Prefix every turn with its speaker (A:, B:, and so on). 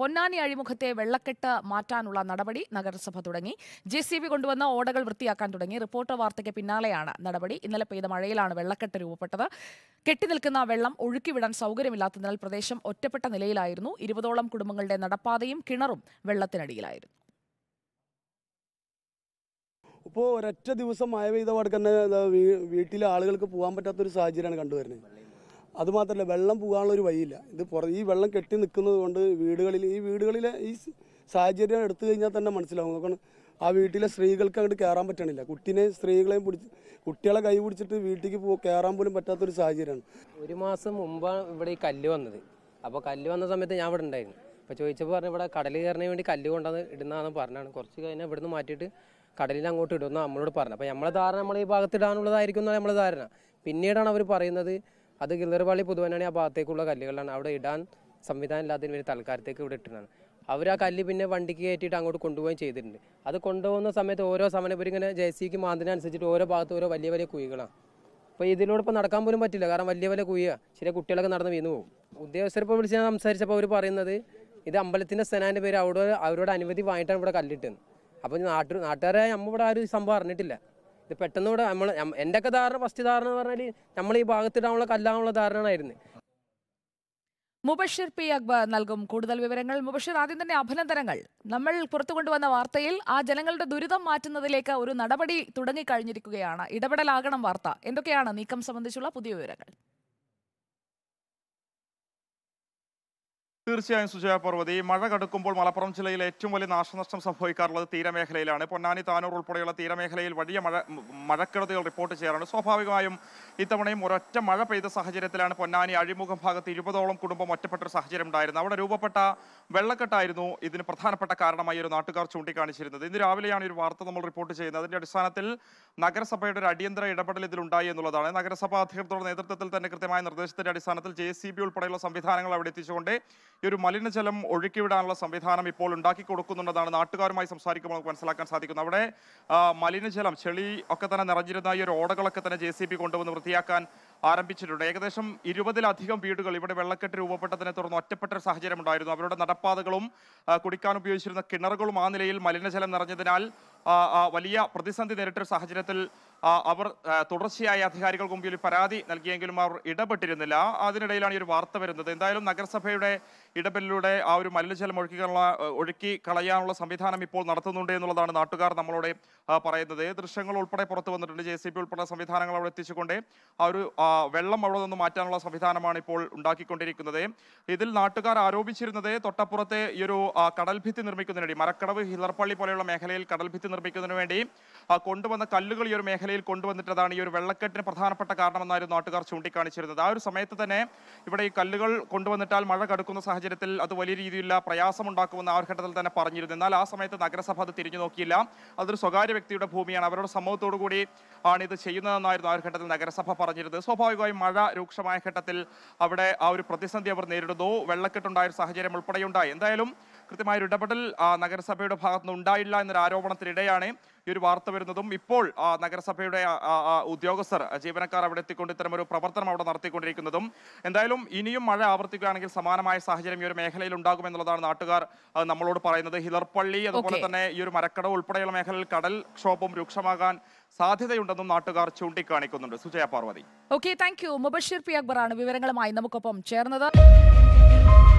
A: പൊന്നാനി അഴിമുഖത്തെ വെള്ളക്കെട്ട് മാറ്റാനുള്ള നടപടി നഗരസഭ തുടങ്ങി ജെ സി ബി കൊണ്ടുവന്ന ഓടകൾ വൃത്തിയാക്കാൻ തുടങ്ങി റിപ്പോർട്ടർ വാർത്തയ്ക്ക് പിന്നാലെയാണ് നടപടി ഇന്നലെ പെയ്ത മഴയിലാണ് വെള്ളക്കെട്ട് രൂപപ്പെട്ടത് കെട്ടിനിൽക്കുന്ന വെള്ളം ഒഴുക്കിവിടാൻ സൗകര്യമില്ലാത്തതിനാൽ പ്രദേശം ഒറ്റപ്പെട്ട നിലയിലായിരുന്നു ഇരുപതോളം കുടുംബങ്ങളുടെ നടപ്പാതയും കിണറും വെള്ളത്തിനടിയിലായിരുന്നു
B: ഇപ്പോൾ ഒരൊറ്റ ദിവസം മഴ പെയ്ത പാടുക്കന്നെ വീട്ടിലെ ആളുകൾക്ക് പോകാൻ പറ്റാത്തൊരു സാഹചര്യമാണ് കണ്ടുവരുന്നത് അതുമാത്രമല്ല വെള്ളം പോകാനുള്ള ഒരു വഴിയില്ല ഇത് പുറ ഈ വെള്ളം കെട്ടി നിൽക്കുന്നത് കൊണ്ട് വീടുകളിൽ ഈ വീടുകളിലെ ഈ സാഹചര്യം എടുത്തു കഴിഞ്ഞാൽ തന്നെ മനസ്സിലാവും നോക്കണം ആ വീട്ടിലെ സ്ത്രീകൾക്ക് അങ്ങോട്ട് കയറാൻ പറ്റണില്ല കുട്ടീനെ സ്ത്രീകളെയും പിടിച്ച് കുട്ടികളെ കൈ പിടിച്ചിട്ട് വീട്ടിലേക്ക് പോ കയറാൻ പോലും പറ്റാത്തൊരു സാഹചര്യമാണ് ഒരു മാസം മുമ്പാണ് ഇവിടെ ഈ കല്ല് വന്നത് അപ്പോൾ കല്ല് വന്ന സമയത്ത് ഞാൻ ഇവിടെ ഉണ്ടായിരുന്നു അപ്പോൾ ചോദിച്ചപ്പോൾ പറഞ്ഞു ഇവിടെ കടൽ കയറിന് വേണ്ടി കല്ല് കൊണ്ടാന്ന് ഇടുന്നതാണെന്ന് പറഞ്ഞാണ് കുറച്ച് കഴിഞ്ഞാൽ ഇവിടുന്ന് മാറ്റിയിട്ട് കടലിൽ അങ്ങോട്ട് ഇടുമെന്ന് നമ്മളോട് പറഞ്ഞു അപ്പോൾ നമ്മളെ ധാരണ നമ്മൾ ഈ ഭാഗത്ത് ഇടാനുള്ളതായിരിക്കും എന്നാണ് നമ്മളെ ധാരണ പിന്നീടാണ് അവർ പറയുന്നത് അത് കിളറുപാളി പുതുവനാണി ആ ഭാഗത്തേക്കുള്ള കല്ലുകളാണ് അവിടെ ഇടാൻ സംവിധാനം ഇല്ലാത്തതിന് വേണ്ടി തൽക്കാലത്തേക്ക് ഇവിടെ ഇട്ടിട്ടാണ് അവർ ആ കല്ല് പിന്നെ വണ്ടിക്ക് കയറ്റിയിട്ട് അങ്ങോട്ട് കൊണ്ടുപോകുകയും ചെയ്തിട്ടുണ്ട് അത് കൊണ്ടുപോകുന്ന സമയത്ത് ഓരോ ഇവർ ഇങ്ങനെ ജെ സിക്ക് മാന്തിനനുസരിച്ചിട്ട് ഓരോ ഭാഗത്തും ഓരോ വലിയ വലിയ കുഴികളാണ് അപ്പോൾ ഇതിലൂടെ ഇപ്പോൾ നടക്കാൻ പോലും പറ്റില്ല കാരണം വലിയ വലിയ കുഴിയാണ് ചില കുട്ടികളൊക്കെ നടന്ന് വീണ് പോകും ഉദ്യോഗസ്ഥരെ ഇപ്പോൾ വിളിച്ച് ഞാൻ സംസാരിച്ചപ്പോൾ അവർ പറയുന്നത് ഇത് അമ്പലത്തിൻ്റെ സ്ഥനാൻ്റെ പേര് അവിടെ അവരോട് അനുമതി വാങ്ങിയിട്ടാണ് ഇവിടെ കല്ലിട്ടെന്ന് അപ്പോൾ നാട്ടു നാട്ടുകാരായ നമ്മൾ ഇവിടെ ആരും സംഭവം അറിഞ്ഞിട്ടില്ല ഇത് പെട്ടെന്ന് കൂടെ നമ്മൾ എൻ്റെയൊക്കെ ധാരണ ഫസ്റ്റ് ധാരണ എന്ന് പറഞ്ഞാൽ നമ്മൾ ഈ ഭാഗത്തിടാനുള്ള
A: കല്ലാനുള്ള ധാരണയായിരുന്നു മുബഷിർ പി അക്ബർ നൽകും കൂടുതൽ വിവരങ്ങൾ മുബഷിർ ആദ്യം തന്നെ അഭിനന്ദനങ്ങൾ നമ്മൾ പുറത്തു കൊണ്ടുവന്ന വാർത്തയിൽ ആ ജനങ്ങളുടെ ദുരിതം മാറ്റുന്നതിലേക്ക് ഒരു നടപടി തുടങ്ങിക്കഴിഞ്ഞിരിക്കുകയാണ് ഇടപെടലാകണം വാർത്ത എന്തൊക്കെയാണ് നീക്കം സംബന്ധിച്ചുള്ള പുതിയ വിവരങ്ങൾ
C: തീർച്ചയായും സുജയ പർവ്വതി മഴ കടുക്കുമ്പോൾ മലപ്പുറം ജില്ലയിൽ ഏറ്റവും വലിയ നാശനഷ്ടം സംഭവിക്കാറുള്ളത് തീരമേഖലയിലാണ് പൊന്നാനി താനൂർ ഉൾപ്പെടെയുള്ള തീരമേഖലയിൽ വലിയ മഴ മഴക്കെടുതികൾ റിപ്പോർട്ട് ചെയ്യാറുണ്ട് സ്വാഭാവികമായും ഇത്തവണയും ഒരൊറ്റ മഴ പെയ്ത സാഹചര്യത്തിലാണ് പൊന്നാനി അഴിമുഖം ഭാഗത്ത് ഇരുപതോളം കുടുംബം ഒറ്റപ്പെട്ട ഒരു സാഹചര്യം ഉണ്ടായിരുന്നു അവിടെ രൂപപ്പെട്ട വെള്ളക്കെട്ടായിരുന്നു ഇതിന് പ്രധാനപ്പെട്ട കാരണമായി ഒരു നാട്ടുകാർ ചൂണ്ടിക്കാണിച്ചിരുന്നത് ഇന്ന് രാവിലെയാണ് ഒരു വാർത്ത നമ്മൾ റിപ്പോർട്ട് ചെയ്യുന്നത് അതിന്റെ അടിസ്ഥാനത്തിൽ നഗരസഭയുടെ ഒരു അടിയന്തര ഇടപെടൽ ഇതിലുണ്ടായി എന്നുള്ളതാണ് നഗരസഭാ അധികൃതരുടെ നേതൃത്വത്തിൽ തന്നെ കൃത്യമായ നിർദ്ദേശത്തിന്റെ അടിസ്ഥാനത്തിൽ ജെ സി ബി ഉൾപ്പെടെയുള്ള സംവിധാനങ്ങൾ അവിടെ എത്തിച്ചുകൊണ്ട് ഈ ഒരു മലിനജലം ഒഴുക്കിവിടാനുള്ള സംവിധാനം ഇപ്പോൾ ഉണ്ടാക്കി കൊടുക്കുന്നുണ്ടെന്നാണ് നാട്ടുകാരുമായി സംസാരിക്കുമ്പോൾ നമുക്ക് മനസ്സിലാക്കാൻ സാധിക്കുന്നത് അവിടെ മലിനജലം ചെളി ഒക്കെ തന്നെ നിറഞ്ഞിരുന്ന ഈ ഒരു ഓടകളൊക്കെ തന്നെ ജെ സി ബി കൊണ്ടുവന്ന് വൃത്തിയാക്കാൻ ആരംഭിച്ചിട്ടുണ്ട് ഏകദേശം ഇരുപതിലധികം വീടുകൾ ഇവിടെ വെള്ളക്കെട്ട് രൂപപ്പെട്ടതിനെ തുടർന്ന് ഒറ്റപ്പെട്ട ഒരു സാഹചര്യം ഉണ്ടായിരുന്നു അവരുടെ നടപ്പാതകളും കുടിക്കാൻ ഉപയോഗിച്ചിരുന്ന കിണറുകളും ആ നിലയിൽ മലിനജലം നിറഞ്ഞതിനാൽ വലിയ പ്രതിസന്ധി നേരിട്ട സാഹചര്യത്തിൽ അവർ തുടർച്ചയായി അധികാരികൾക്ക് മുമ്പിൽ പരാതി നൽകിയെങ്കിലും അവർ ഇടപെട്ടിരുന്നില്ല അതിനിടയിലാണ് ഈ ഒരു വാർത്ത വരുന്നത് എന്തായാലും നഗരസഭയുടെ ഇടപെടലിലൂടെ ആ ഒരു മലിനജലം ഒഴുക്കിക്കാനുള്ള ഒഴുക്കി കളയാനുള്ള സംവിധാനം ഇപ്പോൾ നടത്തുന്നുണ്ട് എന്നുള്ളതാണ് നാട്ടുകാർ നമ്മളോട് പറയുന്നത് ദൃശ്യങ്ങൾ ഉൾപ്പെടെ പുറത്തു വന്നിട്ടുണ്ട് ജെ സി ബി ഉൾപ്പെടെ സംവിധാനങ്ങൾ അവിടെ എത്തിച്ചുകൊണ്ട് ആ ഒരു വെള്ളം അവിടെ നിന്ന് മാറ്റാനുള്ള സംവിധാനമാണ് ഇപ്പോൾ ഉണ്ടാക്കിക്കൊണ്ടിരിക്കുന്നത് ഇതിൽ നാട്ടുകാർ ആരോപിച്ചിരുന്നത് തൊട്ടപ്പുറത്തെ ഈ ഒരു കടൽഭിത്തി നിർമ്മിക്കുന്നതിനിടയിൽ മരക്കടവ് ഹിലർപ്പള്ളി പോലെയുള്ള മേഖലയിൽ കടൽഭിത്തി നിർമ്മിക്കുന്നതിന് വേണ്ടി കൊണ്ടുവന്ന കല്ലുകൾ ഈ ഒരു മേഖലയിൽ കൊണ്ടുവന്നിട്ടതാണ് ഈ ഒരു വെള്ളക്കെട്ടിന് പ്രധാനപ്പെട്ട കാരണമെന്നായിരുന്നു നാട്ടുകാർ ചൂണ്ടിക്കാണിച്ചിരുന്നത് ആ ഒരു സമയത്ത് തന്നെ ഇവിടെ ഈ കല്ലുകൾ കൊണ്ടുവന്നിട്ടാൽ മഴ കടുക്കുന്ന സാഹചര്യത്തിൽ അത് വലിയ രീതിയിലുള്ള പ്രയാസമുണ്ടാക്കുമെന്ന് ആ ഒരു ഘട്ടത്തിൽ തന്നെ പറഞ്ഞിരുന്നു എന്നാൽ ആ സമയത്ത് നഗരസഭ അത് തിരിഞ്ഞു നോക്കിയില്ല അതൊരു സ്വകാര്യ വ്യക്തിയുടെ ഭൂമിയാണ് അവരുടെ സമ്മതത്തോടു കൂടി ആണ് ഇത് ചെയ്യുന്നതെന്നായിരുന്നു ആ ഒരു ഘട്ടത്തിൽ നഗരസഭ പറഞ്ഞിരുന്നത് സ്വാഭാവികമായും മഴ രൂക്ഷമായ ഘട്ടത്തിൽ അവിടെ ആ ഒരു പ്രതിസന്ധി അവർ നേരിടുന്നു വെള്ളക്കെട്ടുണ്ടായ ഒരു സാഹചര്യം ഉൾപ്പെടെയുണ്ടായി എന്തായാലും ഒരു ഇടപെടൽ നഗരസഭയുടെ ഭാഗത്തുനിന്ന് ഉണ്ടായില്ല എന്നൊരു ആരോപണത്തിനിടെയാണ് ഈ ഒരു വാർത്ത വരുന്നതും ഇപ്പോൾ നഗരസഭയുടെ ഉദ്യോഗസ്ഥർ ജീവനക്കാർ അവിടെ എത്തിക്കൊണ്ട് ഒരു പ്രവർത്തനം അവിടെ നടത്തിക്കൊണ്ടിരിക്കുന്നതും എന്തായാലും ഇനിയും മഴ ആവർത്തിക്കുകയാണെങ്കിൽ സമാനമായ സാഹചര്യം ഈ ഒരു മേഖലയിൽ ഉണ്ടാകുമെന്നുള്ളതാണ് നാട്ടുകാർ നമ്മളോട് പറയുന്നത് ഹിലർപ്പള്ളി അതുപോലെ തന്നെ ഈ ഒരു മരക്കടവ് ഉൾപ്പെടെയുള്ള മേഖലയിൽ കടൽ ക്ഷോഭം രൂക്ഷമാകാൻ സാധ്യതയുണ്ടെന്നും നാട്ടുകാർ ചൂണ്ടിക്കാണിക്കുന്നുണ്ട് Sujaya Parvathi
A: okay thank you Mubashir P അക്ബറാണ് വിവരങ്ങളുമായി നമുക്കൊപ്പം ചേർന്നത്